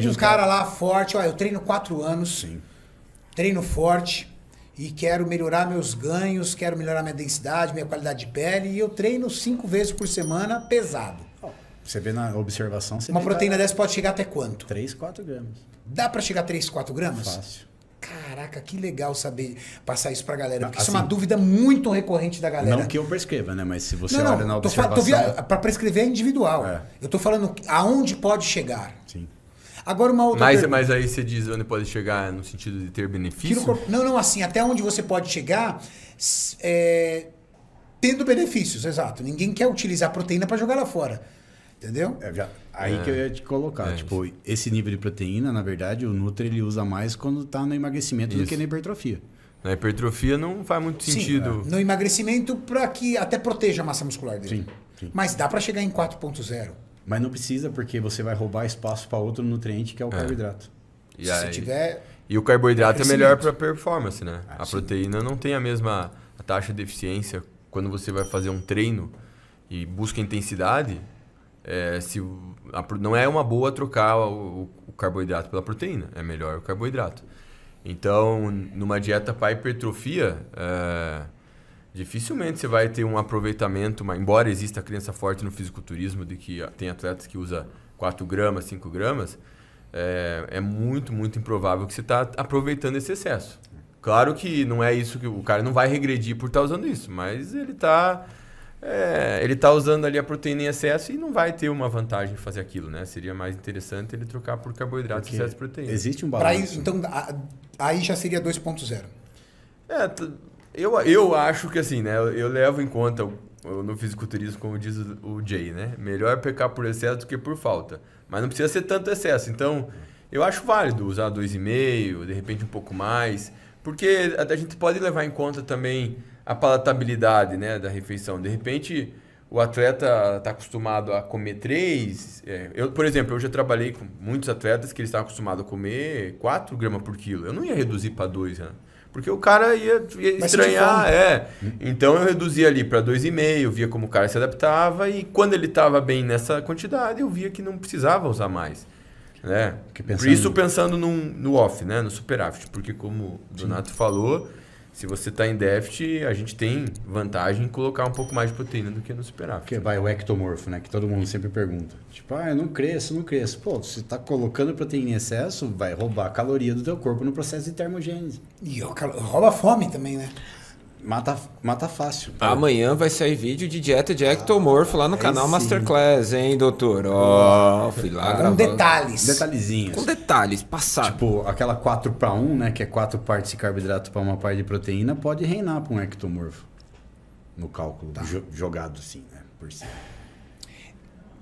de um cara lá forte, ó, eu treino quatro anos, Sim. treino forte e quero melhorar meus ganhos, quero melhorar minha densidade, minha qualidade de pele e eu treino cinco vezes por semana pesado. Você vê na observação... Você Uma proteína dessa pode chegar até quanto? 3, 4 gramas. Dá para chegar 3, 4 gramas? Fácil. Caraca, que legal saber passar isso pra galera. Porque assim, isso é uma assim, dúvida muito recorrente da galera. Não que eu prescreva, né? Mas se você não, não, na observação... Para prescrever é individual. É. Eu tô falando aonde pode chegar. Sim. Agora uma outra. Mas, mas aí você diz onde pode chegar no sentido de ter benefício? Não, não, assim, até onde você pode chegar é, tendo benefícios, exato. Ninguém quer utilizar proteína para jogar lá fora. Entendeu? É, já, aí é. que eu ia te colocar. É, tipo, isso. esse nível de proteína, na verdade, o Nutri ele usa mais quando está no emagrecimento isso. do que na hipertrofia. Na hipertrofia não faz muito sentido. Sim, é, no emagrecimento para que até proteja a massa muscular dele. Sim, sim. Mas dá para chegar em 4.0. Mas não precisa, porque você vai roubar espaço para outro nutriente que é o é. carboidrato. E, aí, tiver, e o carboidrato é, melhor para performance, né? Ah, a sim. proteína não tem a mesma taxa de eficiência quando você vai fazer um treino e busca intensidade. É, se a, não é uma boa trocar o, o, carboidrato pela proteína, é melhor o carboidrato. Então, numa dieta para hipertrofia, é, Dificilmente você vai ter um aproveitamento, mas embora exista crença forte no fisiculturismo de que ah, tem atletas que usa 4 gramas, 5 gramas, é, é muito, muito improvável que você está aproveitando esse excesso. Claro que não é isso que o cara não vai regredir por estar tá usando isso, mas ele está é, eh, ele tá usando ali a proteína em excesso e não vai ter uma vantagem fazer aquilo, né? Seria mais interessante ele trocar por carboidrato excesso de proteína. Existe um balanço. Pra, então, aí já seria 2.0. É, eu, eu acho que assim, né? Eu levo em conta no fisiculturismo, como diz o Jay, né? Melhor pecar por excesso do que por falta. Mas não precisa ser tanto excesso. Então, eu acho válido usar 2,5, de repente um pouco mais. Porque a gente pode levar em conta também a palatabilidade né, da refeição. De repente, o atleta está acostumado a comer três. É, eu, por exemplo, eu já trabalhei com muitos atletas que eles estavam acostumados a comer 4 gramas por quilo. Eu não ia reduzir para 2, né? Porque o cara ia, ia estranhar, é. Então eu reduzia ali para 2,5, via como o cara se adaptava e quando ele estava bem nessa quantidade, eu via que não precisava usar mais. Né? Pensando... Por isso pensando num, no off, né? no superávit. Porque como o Donato Sim. falou, se você está em déficit, a gente tem vantagem em colocar um pouco mais de proteína do que no superávit. Que vai o ectomorfo, né? Que todo mundo sempre pergunta. Tipo, ah, eu não cresço, não cresço. Pô, se está colocando proteína em excesso, vai roubar a caloria do teu corpo no processo de termogênese. E rouba fome também, né? Mata, mata fácil. Pô. Amanhã vai sair vídeo de dieta de ectomorfo ah, lá no canal sim. Masterclass, hein, doutor? Ó, oh, fui lá. Com detalhes. Detalhezinhos. Com detalhes, passado. Tipo, aquela 4 para 1, né? Que é quatro partes de carboidrato para uma parte de proteína, pode reinar para um ectomorfo. No cálculo tá. jo jogado, assim, né? Por si.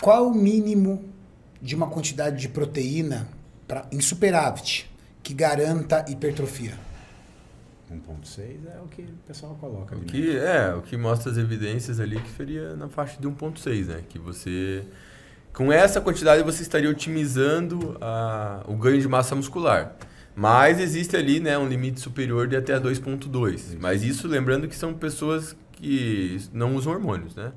Qual o mínimo de uma quantidade de proteína pra, em superávit que garanta hipertrofia? 1.6 é o que o pessoal coloca. O que né? é, o que mostra as evidências ali que seria na faixa de 1.6, né? Que você com essa quantidade você estaria otimizando a, o ganho de massa muscular. Mas existe ali, né, um limite superior de até 2.2. Mas isso lembrando que são pessoas que não usam hormônios, né?